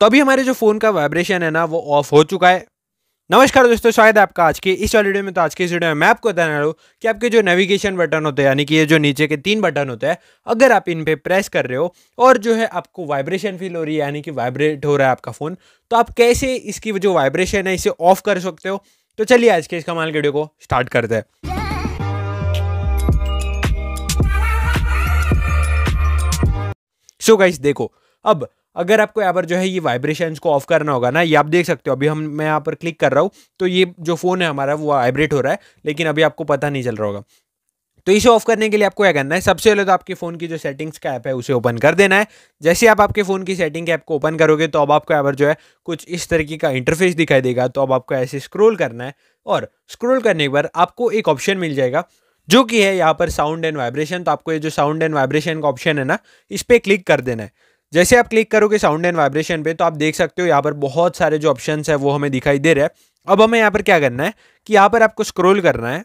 तो अभी हमारे जो फ़ोन का वाइब्रेशन है ना वो ऑफ हो चुका है नमस्कार दोस्तों शायद आपका आज के इस वीडियो में तो आज के इस वीडियो में मैं आपको बताने वाला हूँ कि आपके जो नेविगेशन बटन होते हैं यानी कि ये जो नीचे के तीन बटन होते हैं अगर आप इन पे प्रेस कर रहे हो और जो है आपको वाइब्रेशन फील हो रही है यानी कि वाइब्रेट हो रहा है आपका फ़ोन तो आप कैसे इसकी जो वाइब्रेशन है इसे ऑफ कर सकते हो तो चलिए आज के इस कमाल वीडियो को स्टार्ट करते हैं सो so गाइस देखो अब अगर आपको यहाँ पर जो है ये वाइब्रेशन को ऑफ करना होगा ना ये आप देख सकते हो अभी हम मैं यहाँ पर क्लिक कर रहा हूँ तो ये जो फ़ोन है हमारा वो वाइब्रेट हो रहा है लेकिन अभी आपको पता नहीं चल रहा होगा तो इसे ऑफ करने के लिए आपको क्या करना है सबसे पहले तो आपके फ़ोन की जो सेटिंग्स का ऐप है उसे ओपन कर देना है जैसे आप आपके फ़ोन की सेटिंग ऐप को ओपन करोगे तो अब आपको यहाँ पर जो है कुछ इस तरीके का इंटरफेस दिखाई देगा तो अब आपको ऐसे स्क्रोल करना है और स्क्रोल करने के बाद आपको एक ऑप्शन मिल जाएगा जो कि है यहाँ पर साउंड एंड वाइब्रेशन तो आपको ये जो साउंड एंड वाइब्रेशन का ऑप्शन है ना इस पर क्लिक कर देना है जैसे आप क्लिक करोगे साउंड एंड वाइब्रेशन पे तो आप देख सकते हो यहाँ पर बहुत सारे जो ऑप्शन है वो हमें दिखाई दे रहे हैं अब हमें यहाँ पर क्या करना है कि यहाँ पर आपको स्क्रोल करना है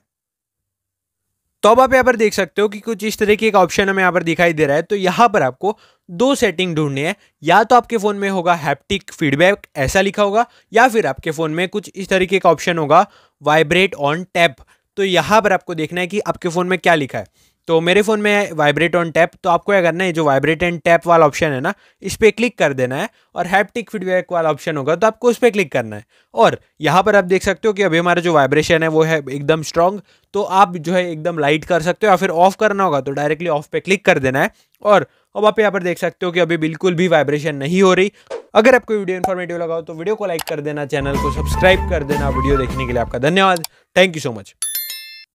तो अब आप यहाँ पर देख सकते हो कि कुछ इस तरह के एक ऑप्शन हमें यहाँ पर दिखाई दे रहा है तो यहाँ पर आपको दो सेटिंग ढूंढनी है या तो आपके फ़ोन में होगा हैप्टिक फीडबैक ऐसा लिखा होगा या फिर आपके फ़ोन में कुछ इस तरीके का ऑप्शन होगा वाइब्रेट ऑन टैप तो यहाँ पर आपको देखना है कि आपके फ़ोन में क्या लिखा है तो मेरे फ़ोन में है वाइब्रेट ऑन टैप तो आपको क्या करना है जो वाइब्रेट एंड टैप वाला ऑप्शन है ना इस पर क्लिक कर देना है और हैप्टिक फीडबैक वाला ऑप्शन होगा तो आपको उस पर क्लिक करना है और यहाँ पर आप देख सकते हो कि अभी हमारा जो वाइब्रेशन है वो है एकदम स्ट्रॉन्ग तो आप जो है एकदम लाइट कर सकते हो या फिर ऑफ करना होगा तो डायरेक्टली ऑफ पे क्लिक कर देना है और अब आप यहाँ पर देख सकते हो कि अभी बिल्कुल भी वाइब्रेशन नहीं हो रही अगर आपको वीडियो इन्फॉर्मेटिव लगाओ तो वीडियो को लाइक कर देना चैनल को सब्सक्राइब कर देना वीडियो देखने के लिए आपका धन्यवाद थैंक यू सो मच